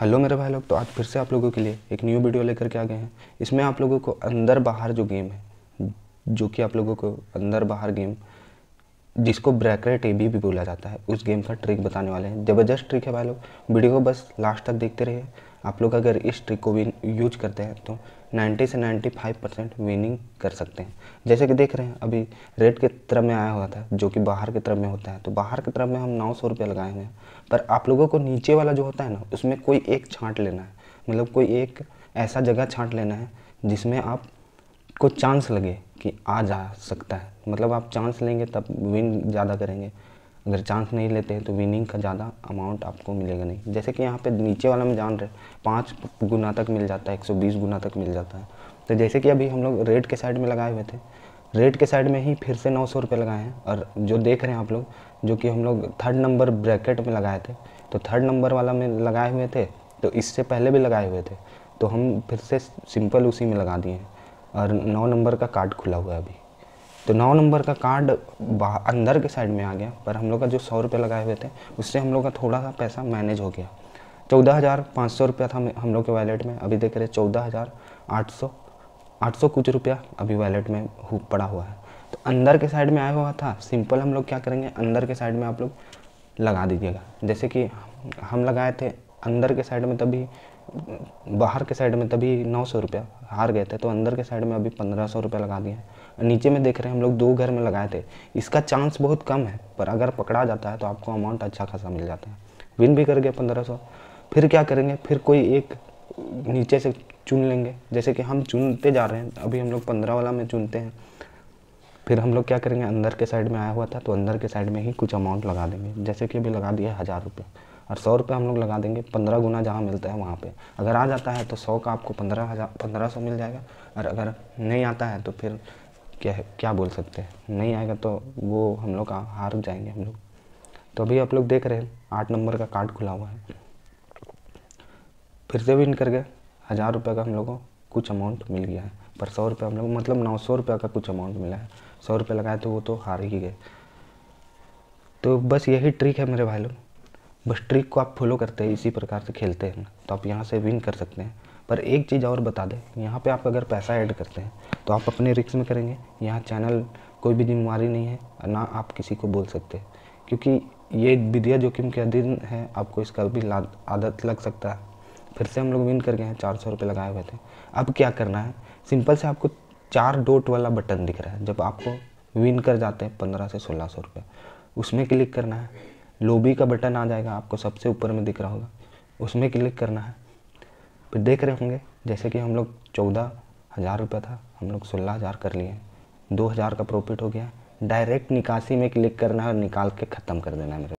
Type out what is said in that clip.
hello मेरे भाई लोग तो आज फिर से आप लोगों के लिए एक न्यू वीडियो लेकर के आ गए हैं इसमें आप लोगों को अंदर बाहर जो गेम है जो कि आप लोगों को अंदर बाहर गेम जिसको ब्रैकेट टेबी भी बोला जाता है उस गेम का ट्रिक बताने वाले हैं ज़बरदस्त ट्रिक है भाई लोग वीडियो को बस लास्ट तक देखते रहिए आप लोग अगर इस ट्रिक को भी यूज करते हैं तो 90 से 95 परसेंट विनिंग कर सकते हैं जैसे कि देख रहे हैं अभी रेड के तरफ में आया हुआ था जो कि बाहर के तरफ में होता है तो बाहर के तरफ में हम नौ सौ रुपये लगाए हुए हैं पर आप लोगों को नीचे वाला जो होता है ना उसमें कोई एक छांट लेना है मतलब कोई एक ऐसा जगह छांट लेना है जिसमें आप को चांस लगे कि आ जा सकता है मतलब आप चांस लेंगे तब विन ज़्यादा करेंगे अगर चांस नहीं लेते हैं तो विनिंग का ज़्यादा अमाउंट आपको मिलेगा नहीं जैसे कि यहाँ पे नीचे वाला में जान रहे पाँच गुना तक मिल जाता है बीस गुना तक मिल जाता है तो जैसे कि अभी हम लोग रेड के साइड में लगाए हुए थे रेड के साइड में ही फिर से नौ सौ लगाए हैं और जो देख रहे हैं आप लोग जो कि हम लोग थर्ड नंबर ब्रैकेट में लगाए थे तो थर्ड नंबर वाला में लगाए हुए थे तो इससे पहले भी लगाए हुए थे तो हम फिर से सिंपल उसी में लगा दिए हैं और नौ नंबर का कार्ड खुला हुआ है अभी तो नौ नंबर का कार्ड अंदर के साइड में आ गया पर हम लोग का जो सौ रुपये लगाए हुए थे उससे हम लोग का थोड़ा सा पैसा मैनेज हो गया चौदह हज़ार पाँच सौ रुपया था हम लोग के वैलेट में अभी देख रहे चौदह हज़ार आठ सौ आठ सौ कुछ रुपया अभी वैलेट में पड़ा हुआ है तो अंदर के साइड में आया हुआ था सिंपल हम लोग क्या करेंगे अंदर के साइड में आप लोग लगा दीजिएगा जैसे कि हम लगाए थे अंदर के साइड में तभी बाहर के साइड में तभी नौ सौ रुपया हार गए थे तो अंदर के साइड में अभी पंद्रह सौ रुपया लगा दिए हैं नीचे में देख रहे हैं हम लोग दो घर में लगाए थे इसका चांस बहुत कम है पर अगर पकड़ा जाता है तो आपको अमाउंट अच्छा खासा मिल जाता है विन भी कर गए पंद्रह सौ फिर क्या करेंगे फिर कोई एक नीचे से चुन लेंगे जैसे कि हम चुनते जा रहे हैं अभी हम लोग पंद्रह वाला में चुनते हैं फिर हम लोग क्या करेंगे अंदर के साइड में आया हुआ था तो अंदर के साइड में ही कुछ अमाउंट लगा देंगे जैसे कि अभी लगा दिया हज़ार रुपये और सौ रुपये हम लोग लगा देंगे पंद्रह गुना जहाँ मिलता है वहाँ पे अगर आ जाता है तो सौ का आपको पंद्रह हज़ार पंद्रह सौ मिल जाएगा और अगर नहीं आता है तो फिर क्या क्या बोल सकते हैं नहीं आएगा तो वो हम लोग हार जाएंगे हम लोग तो अभी आप लोग देख रहे हैं आठ नंबर का कार्ड खुला हुआ है फिर से विन कर गए हज़ार रुपये का हम लोग को कुछ अमाउंट मिल गया है पर सौ रुपये हम लोग मतलब नौ सौ रुपये का कुछ अमाउंट मिला है सौ रुपये लगाए तो वो तो हार ही गए तो बस यही ट्रिक है मेरे भाई लोग बस ट्रिक को आप फॉलो करते हैं इसी प्रकार से खेलते हैं तो आप यहाँ से विन कर सकते हैं पर एक चीज़ और बता दें यहाँ पे आप अगर पैसा ऐड करते हैं तो आप अपने रिक्स में करेंगे यहाँ चैनल कोई भी जिम्मेवारी नहीं है ना आप किसी को बोल सकते क्योंकि ये विद्या जोखिम के अधीन है आपको इसका भी आदत लग सकता है फिर से हम लोग विन कर गए हैं चार सौ रुपये लगाए हुए थे अब क्या करना है सिंपल से आपको चार डोट वाला बटन दिख रहा है जब आपको विन कर जाते हैं पंद्रह से सोलह सौ रुपये उसमें क्लिक करना है लोबी का बटन आ जाएगा आपको सबसे ऊपर में दिख रहा होगा उसमें क्लिक करना है फिर देख रहे होंगे जैसे कि हम लोग चौदह हज़ार रुपया था हम लोग सोलह हज़ार कर लिए दो हज़ार का प्रॉफिट हो गया डायरेक्ट निकासी में क्लिक करना है और निकाल के ख़त्म कर देना है मेरे